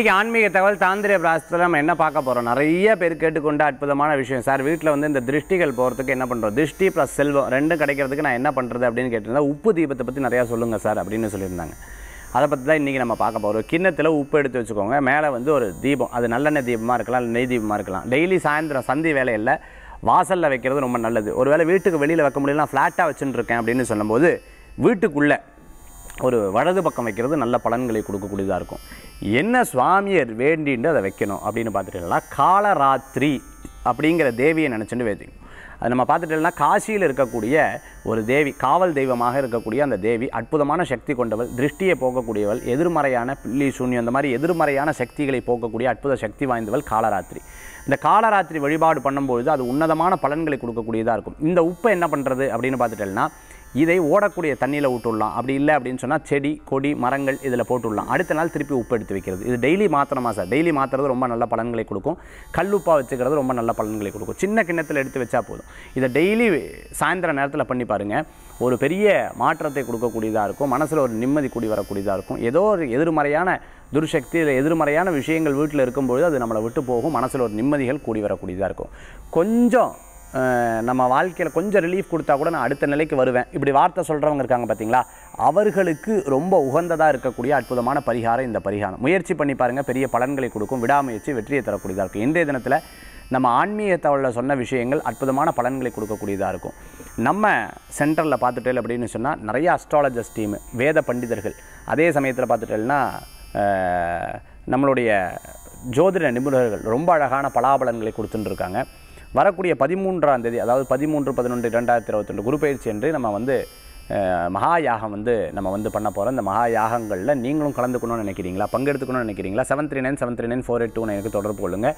இன்றைக்கி ஆன்மீக தகவல் தாந்திரிய பிராசத்தில் நம்ம என்ன பார்க்க போகிறோம் நிறைய பேர் கேட்டுக்கொண்ட அற்புதமான விஷயம் சார் வீட்டில் வந்து இந்த திருஷ்டிகள் போகிறதுக்கு என்ன பண்ணுறோம் திருஷ்டி ப்ளஸ் செல்வம் ரெண்டும் கிடைக்கிறதுக்கு நான் என்ன பண்ணுறது அப்படின்னு கேட்டிருந்தா உப்பு தீபத்தை பற்றி நிறையா சொல்லுங்கள் சார் அப்படின்னு சொல்லியிருந்தாங்க அதை பற்றி தான் இன்றைக்கி நம்ம பார்க்க போகிறோம் கிண்ணத்தில் உப்பு எடுத்து வச்சுக்கோங்க மேலே வந்து ஒரு தீபம் அது நல்லெண்ணெய் தீபமாக இருக்கலாம் நெய் தீபமாக இருக்கலாம் டெய்லி சாயந்தரம் சந்தி வேலையில் வாசலில் வைக்கிறது ரொம்ப நல்லது ஒரு வேளை வீட்டுக்கு வெளியில் வைக்க முடியலாம் ஃப்ளாட்டாக வச்சுட்டுருக்கேன் அப்படின்னு சொல்லும்போது வீட்டுக்குள்ளே ஒரு வலது பக்கம் வைக்கிறது நல்ல பலன்களை கொடுக்கக்கூடியதாக இருக்கும் என்ன சுவாமியர் வேண்டின்னு அதை வைக்கணும் அப்படின்னு பார்த்துட்டீங்கன்னா காலராத்திரி அப்படிங்கிற தேவியை நினச்சிட்டு வைத்திக்கணும் அது நம்ம பார்த்துட்டோம்னா காசியில் இருக்கக்கூடிய ஒரு தேவி காவல் தெய்வமாக இருக்கக்கூடிய அந்த தேவி அற்புதமான சக்தி கொண்டவள் திருஷ்டியை போக்கக்கூடியவள் எதிர்மறையான பில்லி சூன்யம் அந்த மாதிரி எதிர்மறையான சக்திகளை போக்கக்கூடிய அற்புத சக்தி வாய்ந்தவள் காலராத்திரி இந்த காலராத்திரி வழிபாடு பண்ணும்பொழுது அது உன்னதமான பலன்களை கொடுக்கக்கூடியதாக இருக்கும் இந்த உப்பை என்ன பண்ணுறது அப்படின்னு பார்த்துட்டோம்னா இதை ஓடக்கூடிய தண்ணியில் விட்டுடலாம் அப்படி இல்லை அப்படின்னு சொன்னால் செடி கொடி மரங்கள் இதில் போட்டுடலாம் அடுத்த நாள் திருப்பி உப்பு எடுத்து வைக்கிறது இது டெய்லி மாத்திரமா சார் டெய்லி மாத்துறது ரொம்ப நல்ல பலன்களை கொடுக்கும் கல்லுப்பா வச்சுக்கிறது ரொம்ப நல்ல பலன்களை கொடுக்கும் சின்ன கிண்ணத்தில் எடுத்து வச்சா போதும் இதை டெய்லி சாயந்தர நேரத்தில் பண்ணி பாருங்கள் ஒரு பெரிய மாற்றத்தை கொடுக்கக்கூடியதாக இருக்கும் மனசில் ஒரு நிம்மதி கூடி வரக்கூடியதாக இருக்கும் ஏதோ ஒரு எதிர்மறையான துர்சக்தி இல்லை எதிர்மறையான விஷயங்கள் வீட்டில் இருக்கும்பொழுது அது நம்மளை விட்டு போகும் மனசில் ஒரு நிம்மதிகள் கூடி வரக்கூடியதாக இருக்கும் கொஞ்சம் நம்ம வாழ்க்கையில் கொஞ்சம் ரிலீஃப் கொடுத்தா கூட நான் அடுத்த நிலைக்கு வருவேன் இப்படி வார்த்தை சொல்கிறவங்க இருக்காங்க பார்த்தீங்களா அவர்களுக்கு ரொம்ப உகந்ததாக இருக்கக்கூடிய அற்புதமான பரிகாரம் இந்த பரிகாரம் முயற்சி பண்ணி பாருங்கள் பெரிய பலன்களை கொடுக்கும் விடாமுயற்சி வெற்றியை தரக்கூடியதாக இருக்கும் இன்றைய தினத்தில் நம்ம ஆன்மீக உள்ள சொன்ன விஷயங்கள் அற்புதமான பலன்களை கொடுக்கக்கூடியதாக இருக்கும் நம்ம சென்டரில் பார்த்துட்டே அப்படின்னு சொன்னால் நிறையா அஸ்ட்ராலஜர்ஸ் டீம் வேத பண்டிதர்கள் அதே சமயத்தில் பார்த்துட்டேன்னா நம்மளுடைய ஜோதிட நிபுணர்கள் ரொம்ப அழகான பலாபலன்களை கொடுத்துட்டுருக்காங்க வரக்கூடிய பதிமூன்றாம் தேதி அதாவது பதிமூன்று பதினொன்று இரண்டாயிரத்தி ரெண்டு குரு பயிற்சி என்று நம்ம வந்து மகா யாகம் வந்து நம்ம வந்து பண்ண போகிறோம் இந்த மகா யாகங்களில் நீங்களும் கலந்துக்கணும்னு நினைக்கிறீங்களா பங்கெடுத்துக்கணும்னு நினைக்கிறீங்களா seven three nine seven three nine four eight two எனக்கு தொடர்பு கொள்ளுங்கள்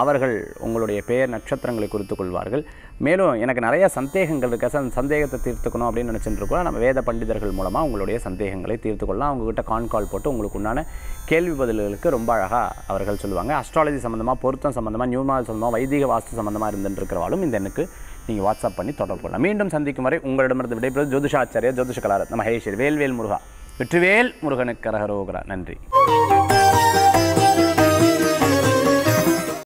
அவர்கள் உங்களுடைய பெயர் நட்சத்திரங்களை குறித்து கொள்வார்கள் மேலும் எனக்கு நிறைய சந்தேகங்கள் இருக்க அந்த சந்தேகத்தை தீர்த்துக்கணும் அப்படின்னு நினச்சிட்டு இருக்கோம் நம்ம வேத பண்டிதர்கள் மூலமாக உங்களுடைய சந்தேகங்களை தீர்த்து கொள்ளலாம் அவங்ககிட்ட கான் கால் போட்டு உங்களுக்கு உண்டான கேள்வி பதில்களுக்கு ரொம்ப அழகாக அவர்கள் சொல்லுவாங்க அஸ்ட்ராலஜி சம்மந்தமாக பொருத்தம் சம்மந்தமாக நியூமால் சம்மந்தமாக வைதிக வாஸ்து சம்மந்தமாக இருந்துட்டு இருக்கிறவாலும் இந்த எனக்கு நீங்கள் வாட்ஸ்அப் பண்ணி தொடர்பு கொள்ளலாம் மீண்டும் சந்திக்கும் வரை உங்களிடமிருந்து விடைபெறுவது ஜோதிஷாச்சாரிய ஜோதிஷ கலாரத் ஹேஷர் வேல்வேல் முருகா வெற்றிவேல் முருகனுக்கு கரகரோகரா நன்றி